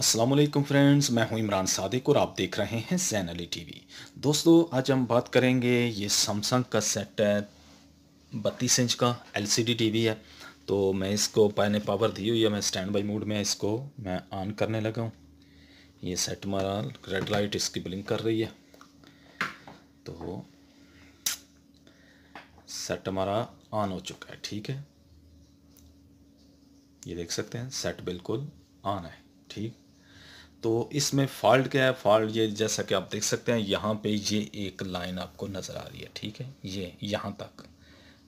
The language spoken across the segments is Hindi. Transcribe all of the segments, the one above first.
असलम फ्रेंड्स मैं हूं इमरान सादिक और आप देख रहे हैं जैन अली टी दोस्तों आज हम बात करेंगे ये सैमसंग का सेट है बत्तीस इंच का एलसीडी टीवी है तो मैं इसको पहले पावर दी हुई है मैं स्टैंड बाई मूड में इसको मैं ऑन करने लगा हूँ ये सेट हमारा रेड लाइट इसकी ब्लिंक कर रही है तो सेट हमारा ऑन हो चुका है ठीक है ये देख सकते हैं सेट बिल्कुल ऑन है ठीक तो इसमें फॉल्ट क्या है फॉल्ट ये जैसा कि आप देख सकते हैं यहाँ पे ये एक लाइन आपको नज़र आ रही है ठीक है ये यहाँ तक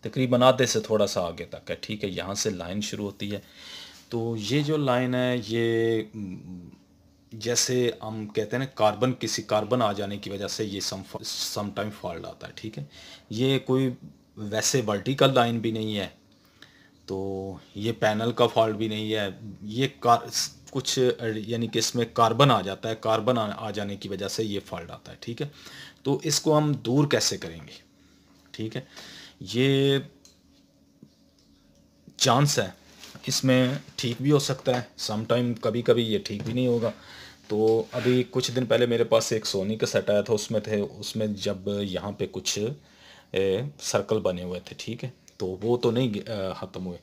तकरीबन आधे से थोड़ा सा आगे तक है ठीक है यहाँ से लाइन शुरू होती है तो ये जो लाइन है ये जैसे हम कहते हैं ना कार्बन किसी कार्बन आ जाने की वजह से ये समाइम समटाइम फॉल्ट आता है ठीक है ये कोई वैसे वर्टिकल लाइन भी नहीं है तो ये पैनल का फॉल्ट भी नहीं है ये कार कुछ यानी कि इसमें कार्बन आ जाता है कार्बन आ जाने की वजह से ये फॉल्ट आता है ठीक है तो इसको हम दूर कैसे करेंगे ठीक है ये चांस है इसमें ठीक भी हो सकता है समटाइम कभी कभी ये ठीक भी नहीं होगा तो अभी कुछ दिन पहले मेरे पास एक सोनी का सेट आया था उसमें थे उसमें जब यहाँ पे कुछ ए, सर्कल बने हुए थे ठीक है तो वो तो नहीं ख़त्म हुए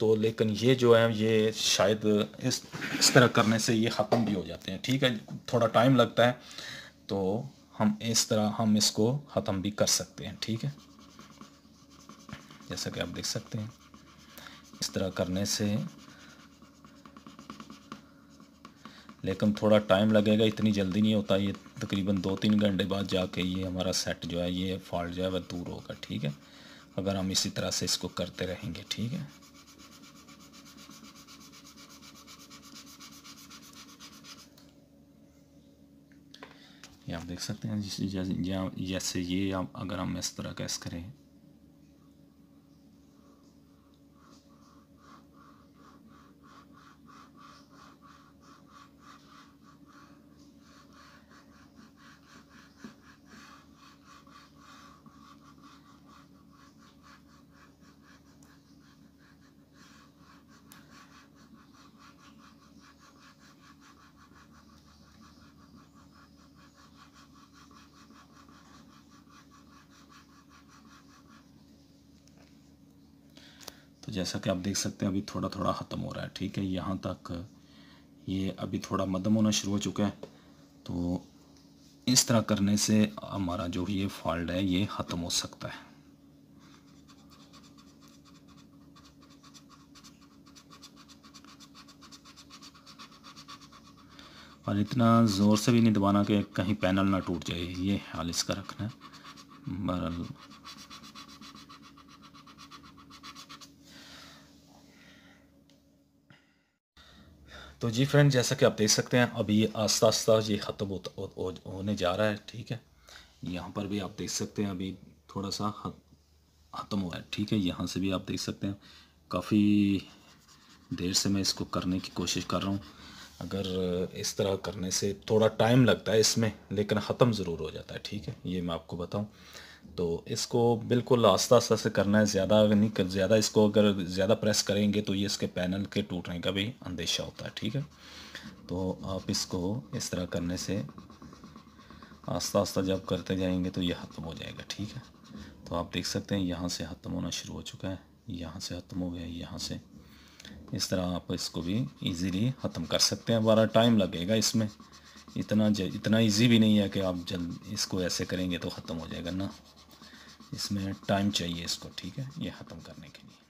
तो लेकिन ये जो है ये शायद इस इस तरह करने से ये ख़त्म भी हो जाते हैं ठीक है थोड़ा टाइम लगता है तो हम इस तरह हम इसको ख़त्म भी कर सकते हैं ठीक है जैसा कि आप देख सकते हैं इस तरह करने से लेकिन थोड़ा टाइम लगेगा इतनी जल्दी नहीं होता ये तकरीबन दो तीन घंटे बाद जाके ये हमारा सेट जो है ये फॉल्ट जो है वह दूर होगा ठीक है अगर हम इसी तरह से इसको करते रहेंगे ठीक है ये आप देख सकते हैं जैसे जैसे ये अगर हम इस तरह का करें तो जैसा कि आप देख सकते हैं अभी थोड़ा थोड़ा ख़त्म हो रहा है ठीक है यहाँ तक ये अभी थोड़ा मदम होना शुरू हो चुका है तो इस तरह करने से हमारा जो ये फॉल्ट है ये ख़त्म हो सकता है और इतना ज़ोर से भी नहीं दबाना कि कहीं पैनल ना टूट जाए ये हाल इसका रखना है बहरहाल तो जी फ्रेंड जैसा कि आप देख सकते हैं अभी ये आस्ता आस्ता ये ख़त्म हो, होने जा रहा है ठीक है यहाँ पर भी आप देख सकते हैं अभी थोड़ा सा ख़त्म हुआ है ठीक है यहाँ से भी आप देख सकते हैं काफ़ी देर से मैं इसको करने की कोशिश कर रहा हूँ अगर इस तरह करने से थोड़ा टाइम लगता है इसमें लेकिन ख़त्म ज़रूर हो जाता है ठीक है ये मैं आपको बताऊँ तो इसको बिल्कुल आस्ता आस्ता से करना है ज़्यादा नहीं कर ज़्यादा इसको अगर ज़्यादा प्रेस करेंगे तो ये इसके पैनल के टूटने का भी अंदेशा होता है ठीक है तो आप इसको इस तरह करने से आस्ता आस्ता जब करते जाएंगे तो ये ख़त्म हो जाएगा ठीक है तो आप देख सकते हैं यहाँ से ख़त्म होना शुरू हो चुका है यहाँ से ख़त्म हो गया यहाँ से इस तरह आप इसको भी ईज़िली ख़त्म कर सकते हैं हमारा टाइम लगेगा इसमें इतना इतना इजी भी नहीं है कि आप जल्द इसको ऐसे करेंगे तो ख़त्म हो जाएगा ना इसमें टाइम चाहिए इसको ठीक है ये ख़त्म करने के लिए